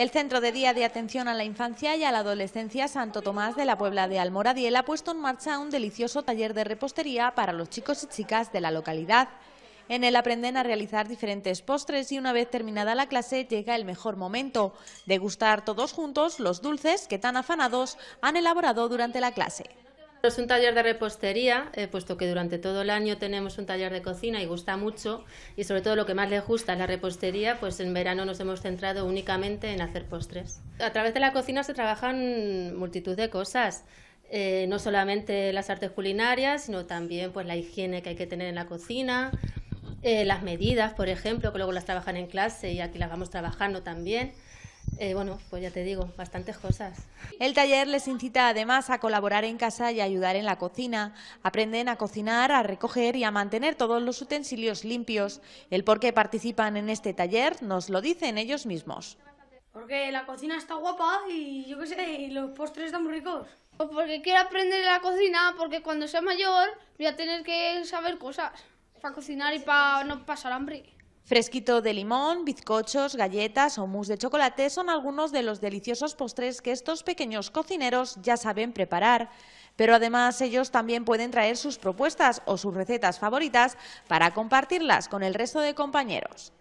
El Centro de Día de Atención a la Infancia y a la Adolescencia Santo Tomás de la Puebla de Almoradiel ha puesto en marcha un delicioso taller de repostería para los chicos y chicas de la localidad. En él aprenden a realizar diferentes postres y una vez terminada la clase llega el mejor momento, degustar todos juntos los dulces que tan afanados han elaborado durante la clase. Es un taller de repostería, eh, puesto que durante todo el año tenemos un taller de cocina y gusta mucho, y sobre todo lo que más le gusta es la repostería, pues en verano nos hemos centrado únicamente en hacer postres. A través de la cocina se trabajan multitud de cosas. Eh, no solamente las artes culinarias, sino también pues la higiene que hay que tener en la cocina, eh, las medidas, por ejemplo, que luego las trabajan en clase y aquí las vamos trabajando también. Eh, bueno, pues ya te digo, bastantes cosas. El taller les incita además a colaborar en casa y a ayudar en la cocina. Aprenden a cocinar, a recoger y a mantener todos los utensilios limpios. El por qué participan en este taller nos lo dicen ellos mismos. Porque la cocina está guapa y yo qué sé, y los postres están muy ricos. porque quiero aprender la cocina, porque cuando sea mayor voy a tener que saber cosas para cocinar y para no pasar hambre. Fresquito de limón, bizcochos, galletas o mousse de chocolate son algunos de los deliciosos postres que estos pequeños cocineros ya saben preparar. Pero además ellos también pueden traer sus propuestas o sus recetas favoritas para compartirlas con el resto de compañeros.